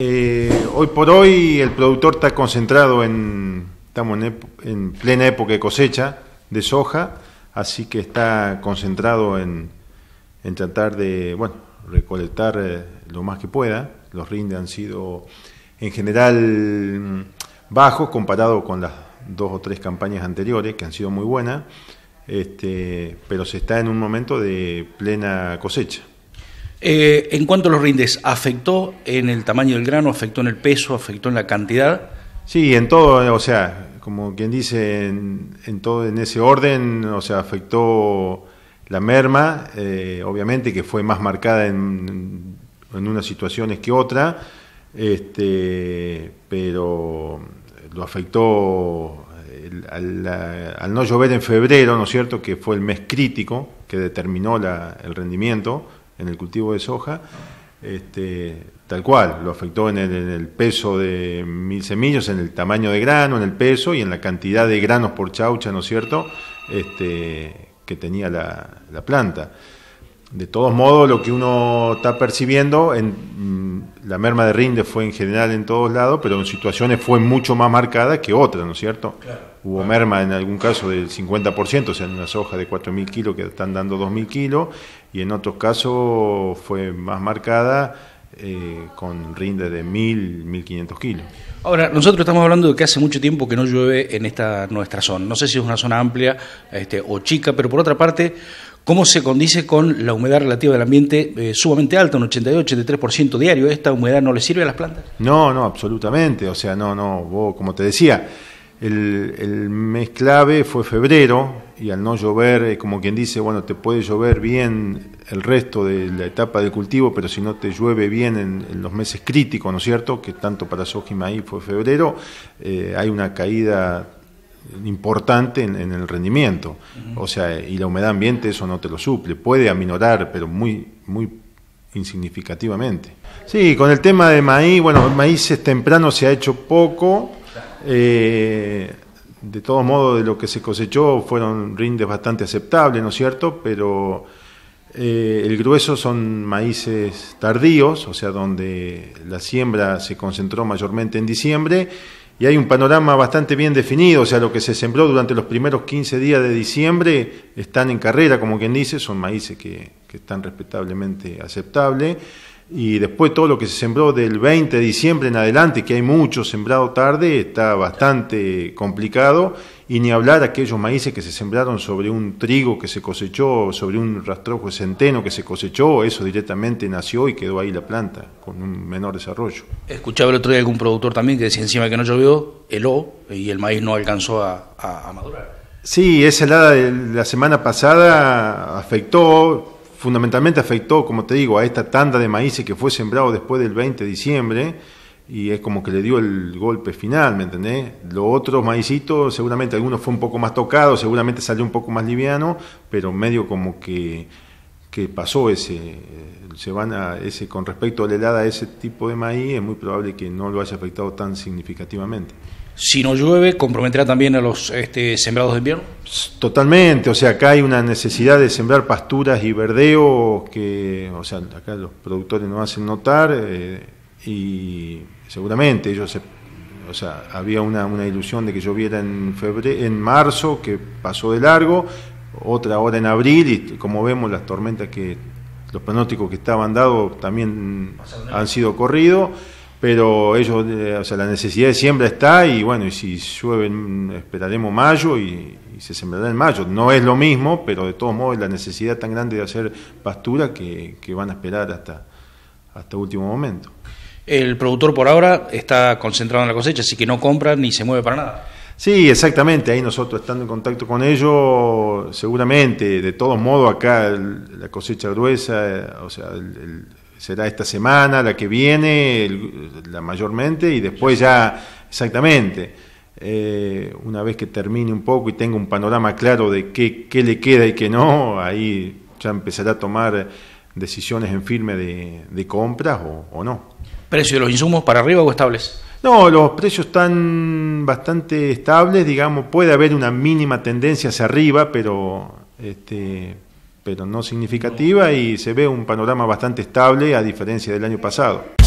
Eh, hoy por hoy el productor está concentrado en, estamos en, plena época de cosecha de soja, así que está concentrado en, tratar de, bueno, recolectar eh, lo más que pueda. Los rindes han sido en general mm, bajos comparado con las dos o tres campañas anteriores que han sido muy buenas, este, pero se está en un momento de plena cosecha. Eh, en cuanto a los rindes, ¿afectó en el tamaño del grano, afectó en el peso, afectó en la cantidad? Sí, en todo, o sea, como quien dice, en, todo, en ese orden, o sea, afectó la merma, eh, obviamente que fue más marcada en, unas situaciones que otra, este, pero lo afectó al, no llover en febrero, ¿no es cierto?, que fue el mes crítico que determinó el rendimiento, en el cultivo de soja, este, tal cual, lo afectó en el, peso de mil semillas, en el tamaño de grano, en el peso y en la cantidad de granos por chaucha, ¿no es cierto?, este, que tenía la, planta. De todos modos, lo que uno está percibiendo, en, mm, la merma de rinde fue en general en todos lados, pero en situaciones fue mucho más marcada que otras, ¿no es cierto? Hubo merma en algún caso del 50%, o sea, en una soja de 4.000 kilos que están dando 2.000 kilos, y en otros casos fue más marcada eh, con rinde de 1.000, 1.500 kilos. Ahora, nosotros estamos hablando de que hace mucho tiempo que no llueve en esta nuestra zona. No sé si es una zona amplia este, o chica, pero por otra parte, ¿cómo se condice con la humedad relativa del ambiente eh, sumamente alta, un 82-83% diario? ¿Esta humedad no le sirve a las plantas? No, no, absolutamente. O sea, no, no, como te decía, el, el mes clave fue febrero, y al no llover, eh, como quien dice, bueno, te puede llover bien el resto de la etapa de cultivo, pero si no te llueve bien en, los meses críticos, ¿no es cierto? Que tanto para soja y maíz fue febrero, eh, hay una caída importante en, el rendimiento. O sea, y la humedad ambiente eso no te lo suple, puede aminorar, pero muy, muy insignificativamente. Sí, con el tema de maíz, bueno, maíz es temprano se ha hecho poco. Eh, de todos modos, de lo que se cosechó fueron rindes bastante aceptables, ¿no es cierto? Pero eh, el grueso son maíces tardíos, o sea, donde la siembra se concentró mayormente en diciembre, y hay un panorama bastante bien definido, o sea, lo que se sembró durante los primeros 15 días de diciembre están en carrera, como quien dice, son maíces que, que están respetablemente aceptables y después todo lo que se sembró del 20 de diciembre en adelante, que hay mucho sembrado tarde, está bastante complicado, y ni hablar aquellos maíces que se sembraron sobre un trigo que se cosechó, sobre un rastrojo de centeno que se cosechó, eso directamente nació y quedó ahí la planta, con un menor desarrollo. Escuchaba el otro día algún productor también que decía encima que no llovió, heló y el maíz no alcanzó a, madurar. Sí, esa helada de la semana pasada afectó, fundamentalmente afectó, como te digo, a esta tanda de maíces que fue sembrado después del 20 de diciembre y es como que le dio el golpe final, ¿me entendés? Los otros maicitos, seguramente algunos fue un poco más tocado, seguramente salió un poco más liviano, pero medio como que que pasó ese, eh, se ese, con respecto a la helada, ese tipo de maíz, es muy probable que no lo haya afectado tan significativamente. Si no llueve, ¿comprometerá también a los este, sembrados de invierno? Totalmente, o sea, acá hay una necesidad de sembrar pasturas y verdeo que, o sea, acá los productores no hacen notar eh, y seguramente ellos O sea, había una, ilusión de que lloviera en, febrero, en marzo, que pasó de largo, otra ahora en abril y como vemos las tormentas que los pronósticos que estaban dados también han sido corridos, pero ellos, eh, o sea, la necesidad de siembra está y bueno, y si llueve esperaremos mayo y, se sembrará en mayo. No es lo mismo, pero de todos modos la necesidad tan grande de hacer pastura que, que van a esperar hasta, hasta último momento. El productor por ahora está concentrado en la cosecha, así que no compra ni se mueve para nada. Sí, exactamente. Ahí nosotros estando en contacto con ellos, seguramente, de todos modos, acá la cosecha gruesa, o sea, será esta semana, la que viene, la mayormente, y después ya, exactamente. Eh, una vez que termine un poco y tenga un panorama claro de qué, le queda y qué no, ahí ya empezará a tomar decisiones en firme de, compras o, o no. ¿Precio de los insumos para arriba o estables? No, los precios están bastante estables, digamos, puede haber una mínima tendencia hacia arriba, pero, este, pero no significativa y se ve un panorama bastante estable a diferencia del año pasado.